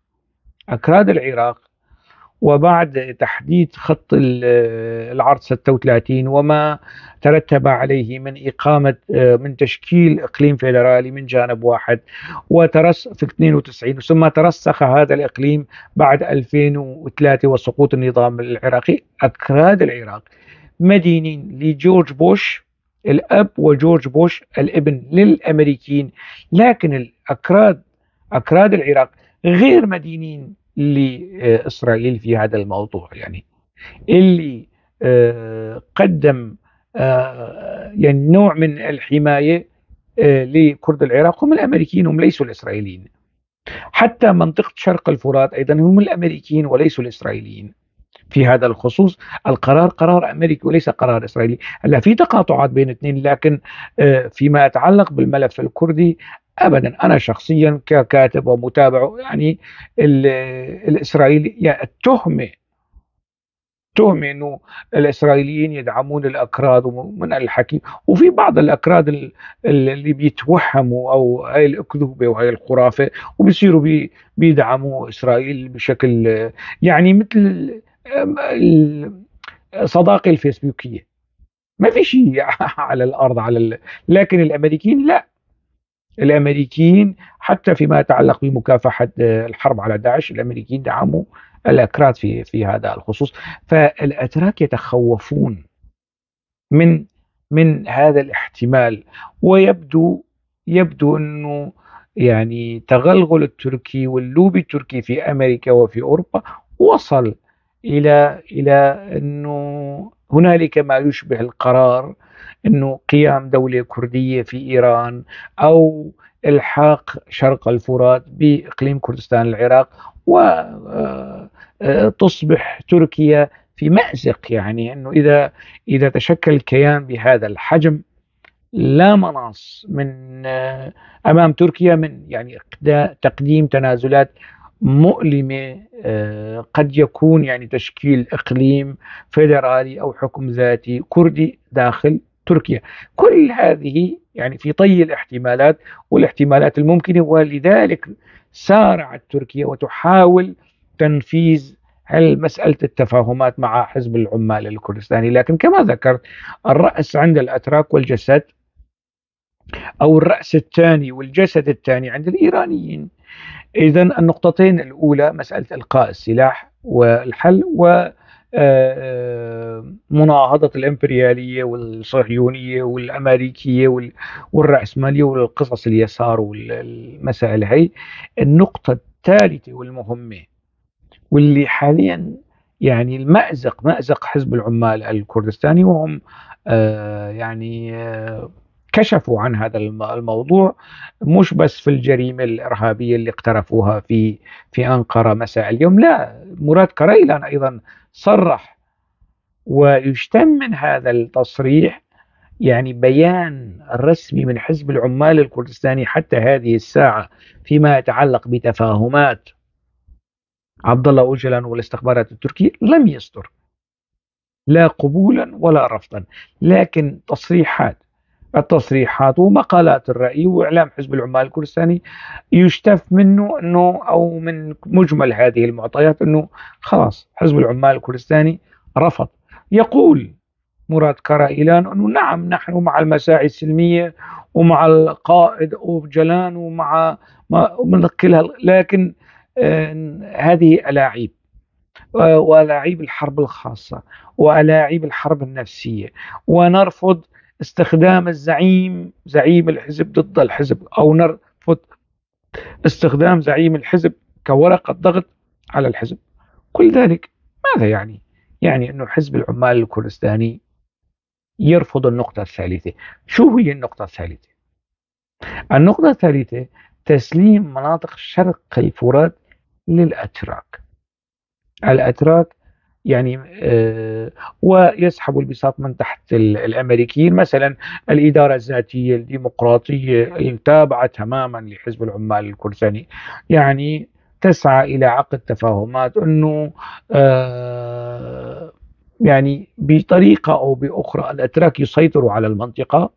أكراد العراق وبعد تحديد خط العرض 36 وما ترتب عليه من إقامة آه، من تشكيل إقليم فيدرالي من جانب واحد وترس في 92 ثم ترسخ هذا الإقليم بعد 2003 وسقوط النظام العراقي أكراد العراق مدينين لجورج بوش الأب وجورج بوش الابن للأمريكيين لكن الأكراد أكراد العراق غير مدينين لاسرائيل في هذا الموضوع يعني اللي آه، قدم آه، يعني نوع من الحمايه آه، لكرد العراق هم الامريكيين هم ليسوا الاسرائيليين حتى منطقه شرق الفرات ايضا هم الامريكيين وليسوا الاسرائيليين في هذا الخصوص القرار قرار امريكي وليس قرار اسرائيلي هلا في تقاطعات بين الاثنين لكن فيما يتعلق بالملف الكردي ابدا انا شخصيا ككاتب ومتابع يعني الاسرائيلي التهمه تهمة انه الاسرائيليين يدعمون الاكراد ومن الحكي وفي بعض الاكراد اللي بيتوهموا او هاي الاكذوبه وهي الخرافه وبيصيروا بي بيدعموا اسرائيل بشكل يعني مثل الصداقه الفيسبوكيه ما في شيء على الارض على ال... لكن الامريكيين لا الامريكيين حتى فيما يتعلق بمكافحه آه، الحرب على داعش الامريكيين دعموا الاكراد في في هذا الخصوص فالاتراك يتخوفون من من هذا الاحتمال ويبدو يبدو انه يعني تغلغل التركي واللوبي التركي في امريكا وفي اوروبا وصل الى الى انه هنالك ما يشبه القرار انه قيام دوله كرديه في ايران او الحاق شرق الفرات باقليم كردستان العراق وتصبح آه، آه، تركيا في مأزق يعني انه اذا اذا تشكل كيان بهذا الحجم لا مناص من آه، امام تركيا من يعني تقديم تنازلات مؤلمه قد يكون يعني تشكيل اقليم فيدرالي او حكم ذاتي كردي داخل تركيا كل هذه يعني في طي الاحتمالات والاحتمالات الممكنة ولذلك سارعت تركيا وتحاول تنفيذ هل مسألة التفاهمات مع حزب العمال الكردستاني لكن كما ذكرت الرأس عند الأتراك والجسد أو الرأس الثاني والجسد الثاني عند الإيرانيين إذا النقطتين الأولى مسألة إلقاء السلاح والحل و مناهضة الإمبريالية والصهيونية والأمريكية والرأسمالية والقصص اليسار والمسائل هي النقطة الثالثة والمهمة واللي حاليا يعني المأزق مأزق حزب العمال الكردستاني وهم آه، يعني آه، كشفوا عن هذا الموضوع مش بس في الجريمه الارهابيه اللي اقترفوها في في انقره مساء اليوم لا مراد كريلان ايضا صرح ويشتم من هذا التصريح يعني بيان رسمي من حزب العمال الكردستاني حتى هذه الساعه فيما يتعلق بتفاهمات عبد الله اوجلان والاستخبارات التركيه لم يصدر لا قبولا ولا رفضا لكن تصريحات التصريحات ومقالات الرأي وإعلام حزب العمال الكردستاني يشتف منه أنه أو من مجمل هذه المعطيات أنه خلاص حزب العمال الكردستاني رفض يقول مراد كرائلان أنه نعم نحن مع المساعي السلمية ومع القائد أوف جلان ومع ما كلها لكن آه، هذه ألاعيب آه، وألاعيب الحرب الخاصة وألاعيب الحرب النفسية ونرفض استخدام الزعيم زعيم الحزب ضد الحزب أو نرفض استخدام زعيم الحزب كورقة ضغط على الحزب كل ذلك ماذا يعني؟ يعني أنه حزب العمال الكردستاني يرفض النقطة الثالثة شو هي النقطة الثالثة؟ النقطة الثالثة تسليم مناطق شرق الفرات للأتراك الأتراك يعني آه، ويسحب البساط من تحت الامريكيين مثلا الاداره الذاتيه الديمقراطيه التابعه تماما لحزب العمال الكرساني يعني تسعى الى عقد تفاهمات انه آه، يعني بطريقه او باخرى الاتراك يسيطروا على المنطقه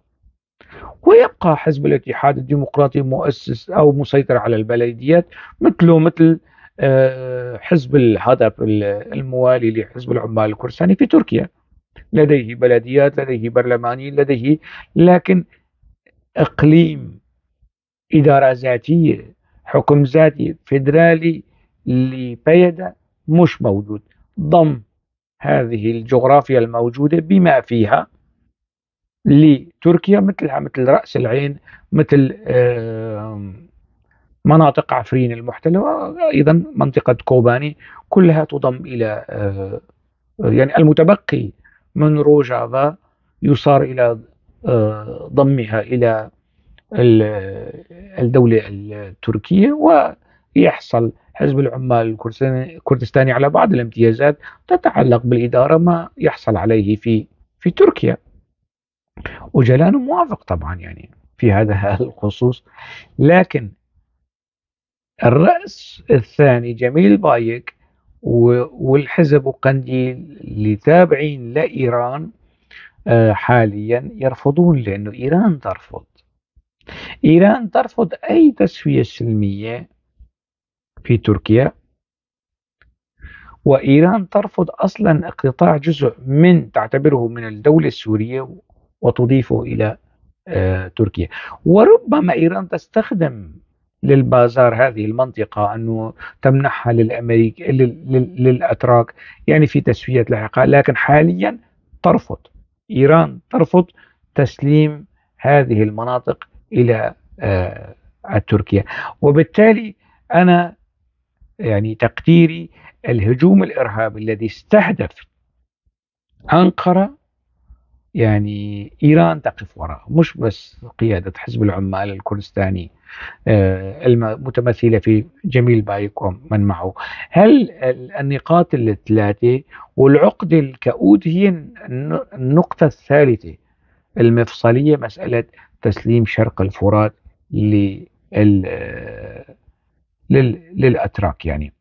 ويبقى حزب الاتحاد الديمقراطي مؤسس او مسيطر على البلديات مثله مثل آه، حزب هذا الموالي لحزب العمال الكرساني في تركيا لديه بلديات لديه برلمانيين لديه لكن اقليم اداره ذاتيه حكم ذاتي فيدرالي لبيدا مش موجود ضم هذه الجغرافيا الموجوده بما فيها لتركيا مثلها مثل راس العين مثل آه مناطق عفرين المحتلة وأيضا منطقة كوباني كلها تضم إلى آه، يعني المتبقي من روجافا يصار إلى آه، ضمها إلى الدولة التركية ويحصل حزب العمال الكردستاني على بعض الامتيازات تتعلق بالإدارة ما يحصل عليه في في تركيا وجلان موافق طبعا يعني في هذا الخصوص لكن الرأس الثاني جميل بايك والحزب وقنديل اللي تابعين لإيران آه، حاليا يرفضون لأنه إيران ترفض إيران ترفض أي تسوية سلمية في تركيا وإيران ترفض أصلا اقتطاع جزء من تعتبره من الدولة السورية وتضيفه إلى آه، تركيا وربما إيران تستخدم للبازار هذه المنطقة أنه تمنحها للأمريك للأتراك يعني في تسوية لاحقة لكن حاليا ترفض إيران ترفض تسليم هذه المناطق إلى آه، تركيا وبالتالي أنا يعني تقديري الهجوم الإرهابي الذي استهدف أنقرة يعني إيران تقف وراءه مش بس قيادة حزب العمال الكردستاني آه، المتمثلة في جميل بايكم من معه هل النقاط الثلاثة والعقد الكؤود هي النقطة الثالثة المفصلية مسألة تسليم شرق الفرات للأتراك يعني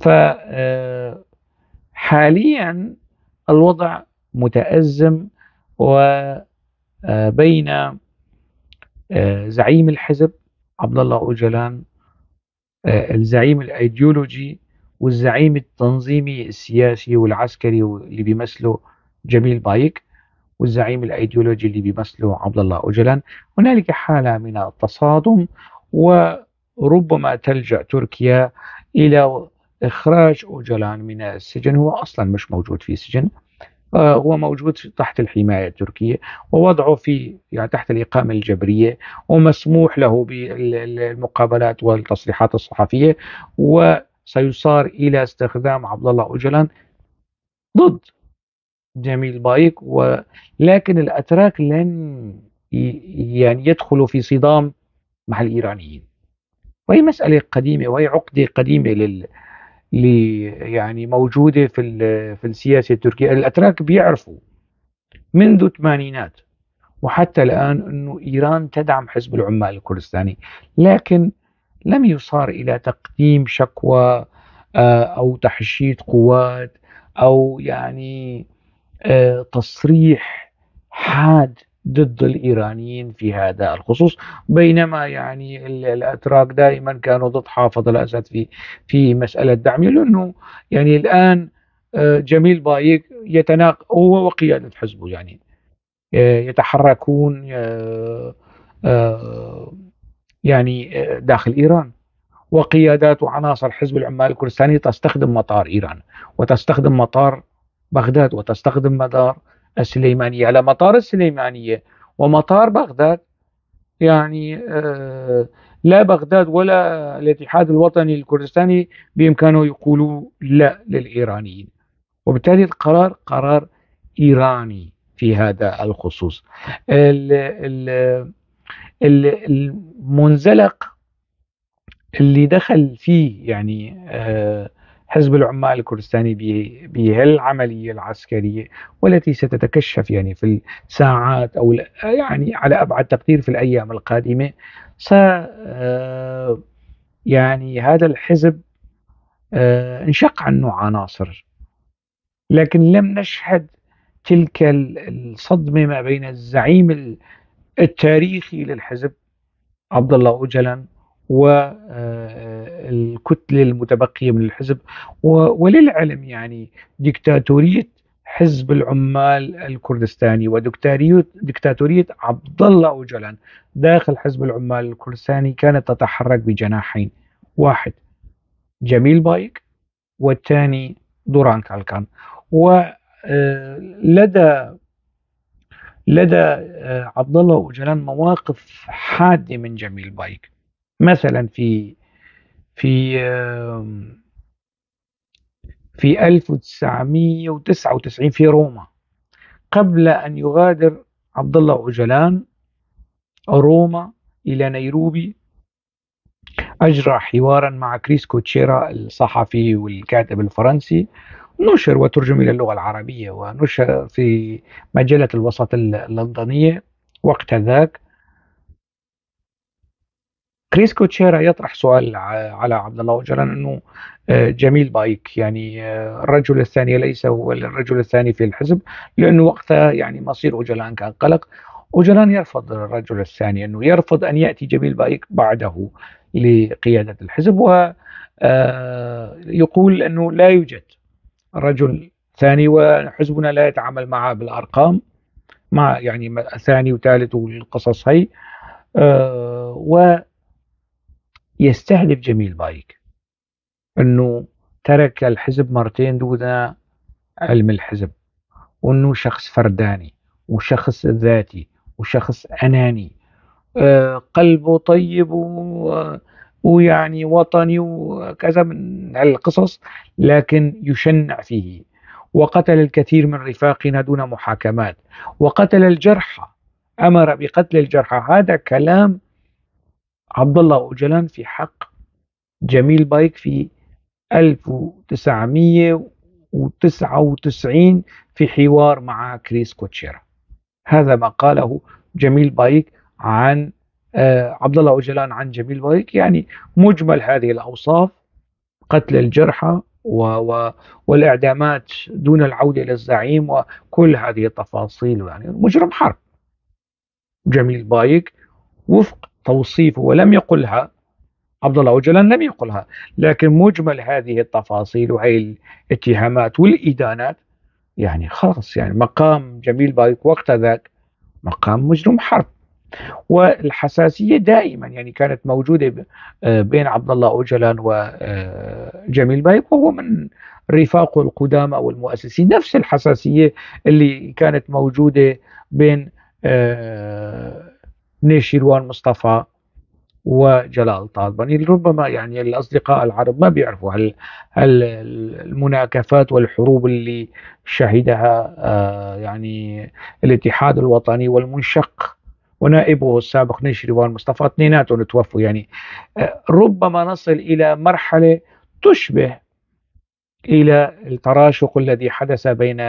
ف آه، حاليا الوضع متأزم وبين آه، آه، زعيم الحزب عبد الله اوجلان آه، الزعيم الايديولوجي والزعيم التنظيمي السياسي والعسكري اللي بيمثله جميل بايك والزعيم الايديولوجي اللي بيمثله عبد الله اوجلان هنالك حاله من التصادم وربما تلجا تركيا الى اخراج اوجلان من السجن هو اصلا مش موجود في سجن هو موجود تحت الحماية التركية ووضعه في يعني تحت الإقامة الجبرية ومسموح له بالمقابلات والتصريحات الصحفية وسيصار إلى استخدام عبد الله أجلان ضد جميل بايك ولكن الأتراك لن يعني يدخلوا في صدام مع الإيرانيين وهي مسألة قديمة وهي عقدة قديمة لل اللي يعني موجوده في في السياسه التركيه الاتراك بيعرفوا منذ الثمانينات وحتى الان انه ايران تدعم حزب العمال الكردستاني لكن لم يصار الى تقديم شكوى آه، او تحشيد قوات او يعني آه، تصريح حاد ضد الإيرانيين في هذا الخصوص بينما يعني الأتراك دائما كانوا ضد حافظ الأسد في في مسألة دعم لأنه يعني الآن آه، جميل بايك يتناق هو وقيادة حزبه يعني آه، يتحركون آه، يعني داخل إيران وقيادات وعناصر حزب العمال الكردستاني تستخدم مطار إيران وتستخدم مطار بغداد وتستخدم مدار السليمانية على مطار السليمانية ومطار بغداد يعني آه، لا بغداد ولا الاتحاد الوطني الكردستاني بإمكانه يقولوا لا للإيرانيين وبالتالي القرار قرار إيراني في هذا الخصوص المنزلق اللي دخل فيه يعني آه، حزب العمال الكردستاني بهالعملية العسكرية والتي ستتكشف يعني في الساعات أو يعني على أبعد تقدير في الأيام القادمة س آه، يعني هذا الحزب آه، انشق عنه عناصر لكن لم نشهد تلك الصدمة ما بين الزعيم التاريخي للحزب عبد الله أوجلان والكتلة آه، المتبقية من الحزب وللعلم يعني ديكتاتورية حزب العمال الكردستاني ودكتاتورية عبد الله أوجلان داخل حزب العمال الكردستاني كانت تتحرك بجناحين واحد جميل بايك والثاني دوران كالكان ولدى آه، لدى آه، عبد الله أوجلان مواقف حادة من جميل بايك مثلا في في في 1999 في روما قبل أن يغادر عبد الله عجلان روما إلى نيروبي أجرى حوارا مع كريس كوتشيرا الصحفي والكاتب الفرنسي نشر وترجم إلى اللغة العربية ونشر في مجلة الوسط اللندنية وقت ذاك كريس كوتشيرا يطرح سؤال على عبد الله وجلان انه آه، جميل بايك يعني آه، الرجل الثاني ليس هو الرجل الثاني في الحزب لانه وقتها يعني مصير اوجلان كان قلق اوجلان يرفض الرجل الثاني انه يرفض ان ياتي جميل بايك بعده لقياده الحزب و آه، يقول انه لا يوجد رجل ثاني وحزبنا لا يتعامل معه بالارقام مع يعني ثاني وثالث والقصص هي آه يستهدف جميل بايك انه ترك الحزب مرتين دون علم الحزب وانه شخص فرداني وشخص ذاتي وشخص اناني آه، قلبه طيب و... ويعني وطني وكذا من القصص لكن يشنع فيه وقتل الكثير من رفاقنا دون محاكمات وقتل الجرحى امر بقتل الجرحى هذا كلام عبد الله أوجلان في حق جميل بايك في 1999 في حوار مع كريس كوتشيرا هذا ما قاله جميل بايك عن آه، عبد الله أوجلان عن جميل بايك يعني مجمل هذه الأوصاف قتل الجرحى و و والإعدامات دون العودة إلى الزعيم وكل هذه التفاصيل يعني مجرم حرب جميل بايك وفق توصيفه ولم يقلها عبد الله أوجلان لم يقلها لكن مجمل هذه التفاصيل وهي الاتهامات والإدانات يعني خلاص يعني مقام جميل بايك وقت ذاك مقام مجرم حرب والحساسية دائما يعني كانت موجودة آه، بين عبد الله أوجلان وجميل آه، بايك وهو من رفاقه القدامى والمؤسسين نفس الحساسية اللي كانت موجودة بين آه، نيشيروان مصطفى وجلال طالباني ربما يعني الأصدقاء العرب ما بيعرفوا هال هل المناكفات والحروب اللي شهدها آه، يعني الاتحاد الوطني والمنشق ونائبه السابق نيشيروان مصطفى اثنيناتهم توفوا يعني آه، ربما نصل إلى مرحلة تشبه إلى التراشق الذي حدث بين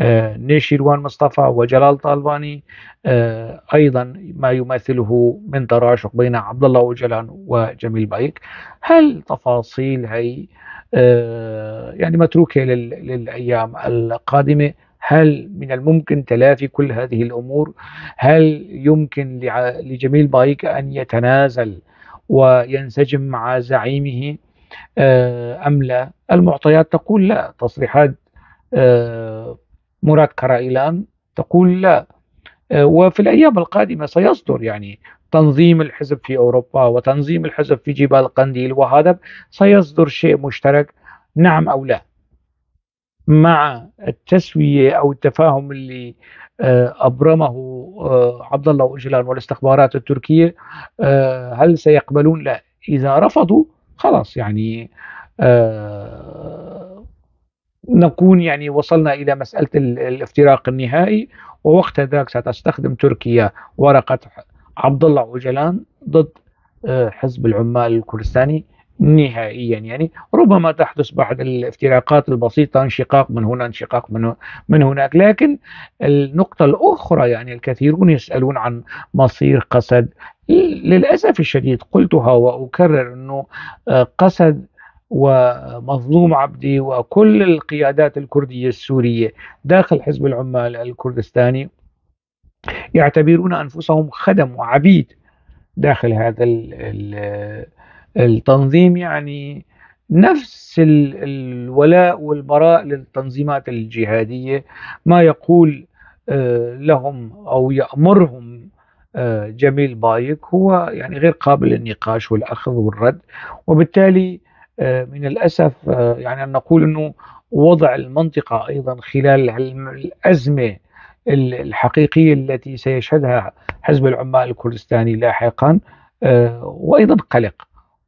آه، نيشيروان مصطفى وجلال طالباني آه، أيضا ما يماثله من تراشق بين عبد الله وجلان وجميل بايك هل تفاصيل هي آه، يعني متروكة للأيام القادمة هل من الممكن تلافي كل هذه الأمور هل يمكن لجميل بايك أن يتنازل وينسجم مع زعيمه أم لا المعطيات تقول لا تصريحات مراد كرائلان تقول لا آه، وفي الأيام القادمة سيصدر يعني تنظيم الحزب في أوروبا وتنظيم الحزب في جبال قنديل وهذا سيصدر شيء مشترك نعم أو لا مع التسوية أو التفاهم اللي آه، أبرمه آه، عبد الله أجلان والاستخبارات التركية هل سيقبلون لا إذا رفضوا خلاص يعني نكون يعني وصلنا إلى مسألة الافتراق النهائي ووقت ذاك ستستخدم تركيا ورقة عبد الله أوجلان ضد آه، حزب العمال الكردستاني نهائيا يعني ربما تحدث بعض الافتراقات البسيطة انشقاق من هنا انشقاق من, من هناك لكن النقطة الأخرى يعني الكثيرون يسألون عن مصير قسد للأسف الشديد قلتها وأكرر أنه آه، قسد ومظلوم عبدي وكل القيادات الكردية السورية داخل حزب العمال الكردستاني يعتبرون أنفسهم خدم وعبيد داخل هذا التنظيم يعني نفس الولاء والبراء للتنظيمات الجهادية ما يقول آه، لهم أو يأمرهم آه، جميل بايك هو يعني غير قابل للنقاش والأخذ والرد وبالتالي آه، من الأسف آه، يعني أن نقول أنه وضع المنطقة أيضا خلال الأزمة الحقيقية التي سيشهدها حزب العمال الكردستاني لاحقا آه، وأيضا قلق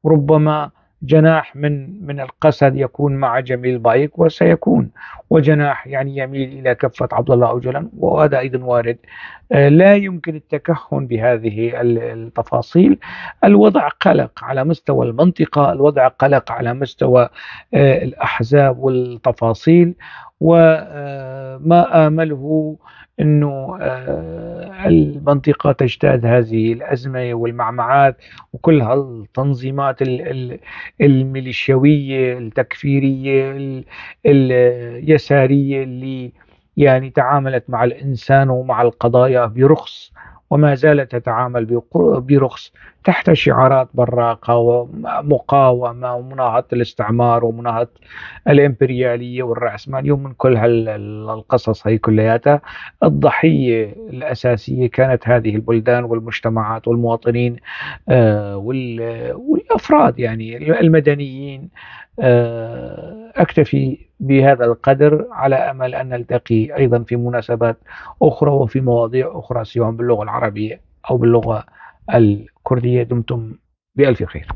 ربما جناح من من القسد يكون مع جميل بايك وسيكون وجناح يعني يميل الى كفه عبد الله اوجلا وهذا ايضا وارد آه، لا يمكن التكهن بهذه التفاصيل الوضع قلق على مستوى المنطقه الوضع قلق على مستوى آه، الاحزاب والتفاصيل وما امله انه آه، المنطقه تجتاز هذه الازمه والمعمعات وكل هالتنظيمات الميليشياويه التكفيريه اليساريه اللي يعني تعاملت مع الانسان ومع القضايا برخص وما زالت تتعامل برخص تحت شعارات براقة ومقاومة ومناهضة الاستعمار ومناهضة الإمبريالية والرأسمالية ومن كل هالقصص هي كلياتها الضحية الأساسية كانت هذه البلدان والمجتمعات والمواطنين آه، والأفراد يعني المدنيين آه، أكتفي بهذا القدر على أمل أن نلتقي أيضا في مناسبات أخرى وفي مواضيع أخرى سواء باللغة العربية أو باللغة الكردية دمتم بألف خير